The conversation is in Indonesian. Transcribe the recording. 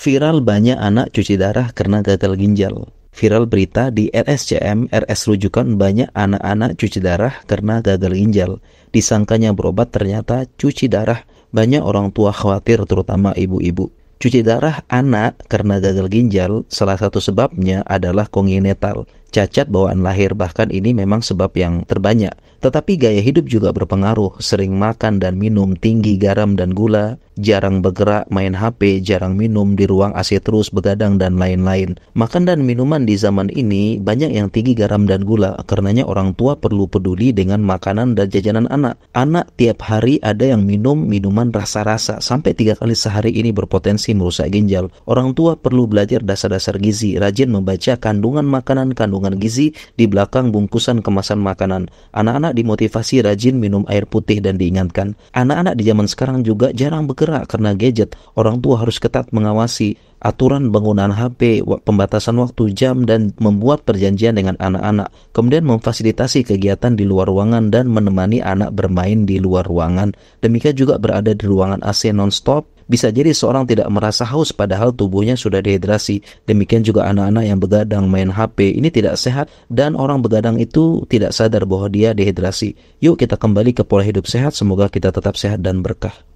Viral banyak anak cuci darah karena gagal ginjal. Viral berita di RSCM, RS rujukan banyak anak-anak cuci darah karena gagal ginjal. Disangkanya berobat ternyata cuci darah. Banyak orang tua khawatir terutama ibu-ibu. Cuci darah anak karena gagal ginjal salah satu sebabnya adalah kongenital, cacat bawaan lahir bahkan ini memang sebab yang terbanyak. Tetapi gaya hidup juga berpengaruh, sering makan dan minum tinggi garam dan gula, jarang bergerak, main HP, jarang minum, di ruang AC terus, begadang, dan lain-lain. Makan dan minuman di zaman ini banyak yang tinggi garam dan gula, karenanya orang tua perlu peduli dengan makanan dan jajanan anak. Anak tiap hari ada yang minum minuman rasa-rasa, sampai tiga kali sehari ini berpotensi merusak ginjal. Orang tua perlu belajar dasar-dasar gizi, rajin membaca kandungan makanan, kandungan gizi di belakang bungkusan kemasan makanan. Anak-anak dimotivasi rajin minum air putih dan diingatkan. Anak-anak di zaman sekarang juga jarang bergerak terjerat karena gadget, orang tua harus ketat mengawasi aturan penggunaan HP, pembatasan waktu jam dan membuat perjanjian dengan anak-anak. Kemudian memfasilitasi kegiatan di luar ruangan dan menemani anak bermain di luar ruangan. Demikian juga berada di ruangan AC non-stop. Bisa jadi seorang tidak merasa haus padahal tubuhnya sudah dehidrasi. Demikian juga anak-anak yang begadang main HP. Ini tidak sehat dan orang begadang itu tidak sadar bahwa dia dehidrasi. Yuk kita kembali ke pola hidup sehat. Semoga kita tetap sehat dan berkah.